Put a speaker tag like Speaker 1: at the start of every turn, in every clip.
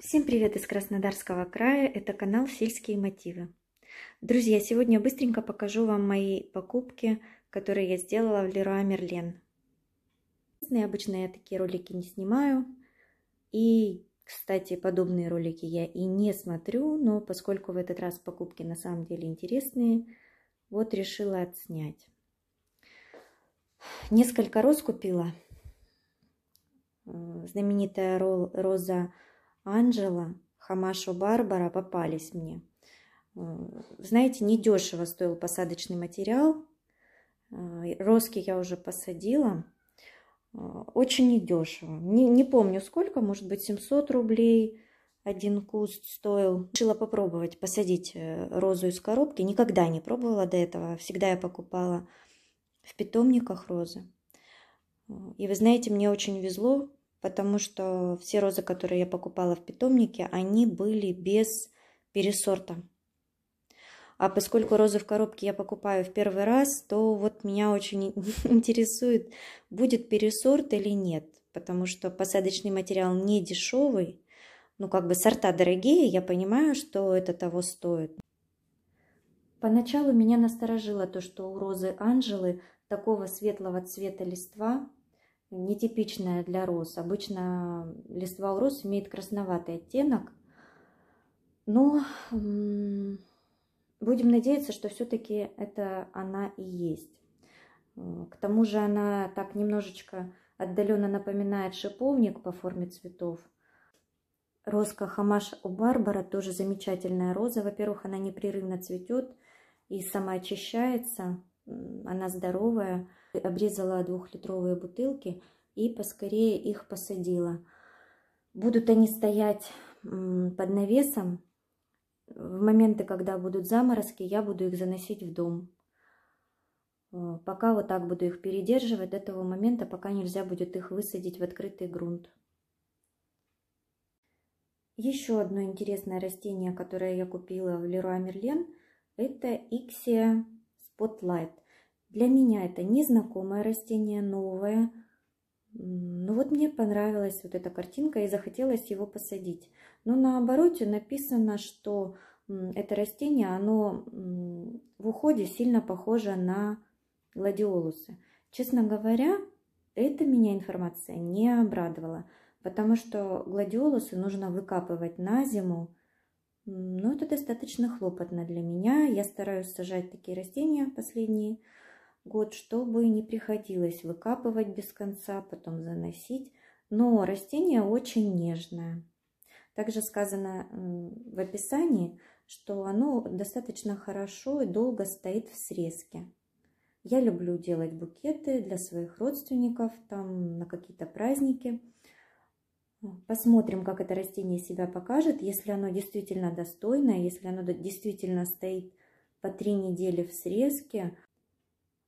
Speaker 1: Всем привет из Краснодарского края, это канал «Сельские мотивы». Друзья, сегодня быстренько покажу вам мои покупки, которые я сделала в Леруа Мерлен. Обычно я такие ролики не снимаю, и, кстати, подобные ролики я и не смотрю, но поскольку в этот раз покупки на самом деле интересные, вот решила отснять. Несколько роз купила. Э, знаменитая роза Анжела, Хамашо Барбара попались мне. Э, знаете, недешево стоил посадочный материал. Э, роски я уже посадила. Э, очень недешево. Не, не помню сколько, может быть 700 рублей один куст стоил. Решила попробовать посадить розу из коробки. Никогда не пробовала до этого. Всегда я покупала в питомниках розы. И вы знаете, мне очень везло потому что все розы, которые я покупала в питомнике, они были без пересорта. А поскольку розы в коробке я покупаю в первый раз, то вот меня очень интересует, будет пересорт или нет. Потому что посадочный материал не дешевый. Ну, как бы сорта дорогие, я понимаю, что это того стоит. Поначалу меня насторожило то, что у розы Анжелы такого светлого цвета листва нетипичная для роз. Обычно листва у роз имеет красноватый оттенок. Но будем надеяться, что все-таки это она и есть. К тому же она так немножечко отдаленно напоминает шиповник по форме цветов. Роска Хамаш у Барбара тоже замечательная роза. Во-первых, она непрерывно цветет и самоочищается. Она здоровая обрезала двухлитровые бутылки и поскорее их посадила. Будут они стоять под навесом. В моменты, когда будут заморозки, я буду их заносить в дом. Э, пока вот так буду их передерживать до того момента, пока нельзя будет их высадить в открытый грунт. Еще одно интересное растение, которое я купила в Леруа Мерлен, это Иксия Spotlight. Для меня это незнакомое растение, новое. Ну вот мне понравилась вот эта картинка и захотелось его посадить. Но на обороте написано, что это растение, оно в уходе сильно похоже на гладиолусы. Честно говоря, это меня информация не обрадовала, потому что гладиолусы нужно выкапывать на зиму, но ну, это достаточно хлопотно для меня. Я стараюсь сажать такие растения последние год, чтобы не приходилось выкапывать без конца, потом заносить. Но растение очень нежное. Также сказано в описании, что оно достаточно хорошо и долго стоит в срезке. Я люблю делать букеты для своих родственников, там на какие-то праздники. Посмотрим, как это растение себя покажет, если оно действительно достойное, если оно действительно стоит по три недели в срезке,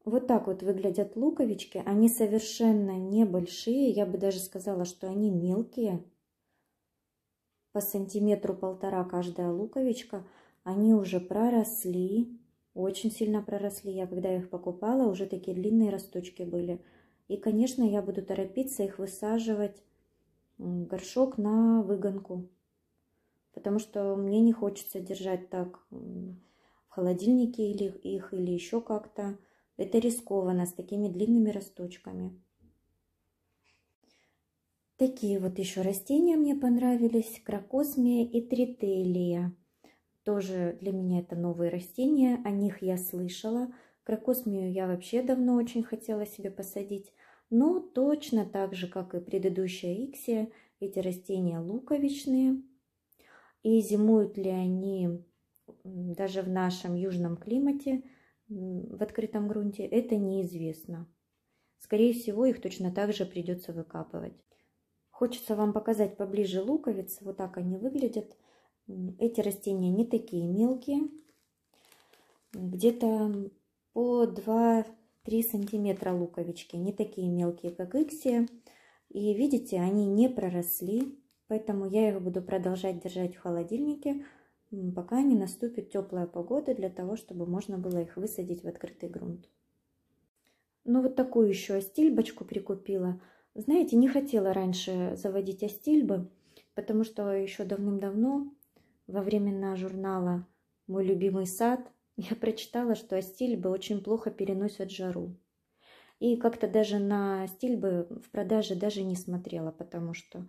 Speaker 1: вот так вот выглядят луковички. Они совершенно небольшие. Я бы даже сказала, что они мелкие. По сантиметру полтора каждая луковичка. Они уже проросли. Очень сильно проросли. Я когда их покупала, уже такие длинные росточки были. И, конечно, я буду торопиться их высаживать в горшок на выгонку. Потому что мне не хочется держать так в холодильнике или их, или еще как-то это рискованно с такими длинными росточками. Такие вот еще растения мне понравились. Крокосмия и трителия. Тоже для меня это новые растения. О них я слышала. Крокосмию я вообще давно очень хотела себе посадить. Но точно так же, как и предыдущая иксия, эти растения луковичные. И зимуют ли они даже в нашем южном климате – в открытом грунте, это неизвестно. Скорее всего, их точно так же придется выкапывать. Хочется вам показать поближе луковицы. Вот так они выглядят. Эти растения не такие мелкие. Где-то по 2-3 сантиметра луковички. Не такие мелкие, как иксия. И видите, они не проросли. Поэтому я их буду продолжать держать в холодильнике пока не наступит теплая погода для того, чтобы можно было их высадить в открытый грунт. Ну вот такую еще остильбочку прикупила. Знаете, не хотела раньше заводить остильбы, потому что еще давным-давно во времена журнала «Мой любимый сад» я прочитала, что остильбы очень плохо переносят жару. И как-то даже на стильбы в продаже даже не смотрела, потому что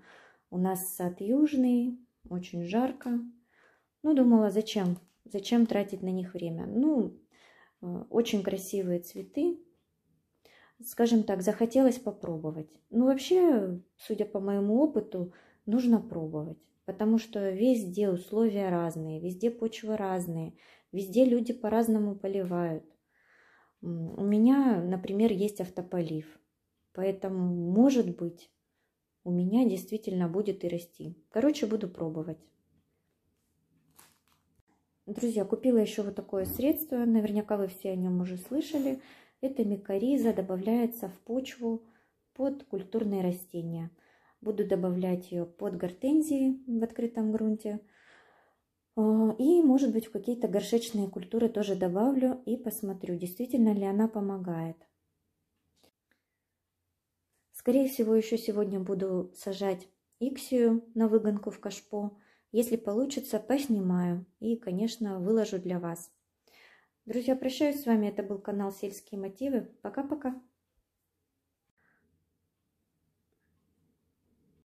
Speaker 1: у нас сад южный, очень жарко, ну, думала, зачем? Зачем тратить на них время? Ну, э, очень красивые цветы. Скажем так, захотелось попробовать. Ну, вообще, судя по моему опыту, нужно пробовать. Потому что везде условия разные, везде почвы разные, везде люди по-разному поливают. У меня, например, есть автополив. Поэтому, может быть, у меня действительно будет и расти. Короче, буду пробовать. Друзья, купила еще вот такое средство, наверняка вы все о нем уже слышали. Это микориза добавляется в почву под культурные растения. Буду добавлять ее под гортензии в открытом грунте. А, и, может быть, в какие-то горшечные культуры тоже добавлю и посмотрю, действительно ли она помогает. Скорее всего, еще сегодня буду сажать иксию на выгонку в кашпо. Если получится, поснимаю и, конечно, выложу для вас. Друзья, прощаюсь с вами. Это был канал «Сельские мотивы». Пока-пока.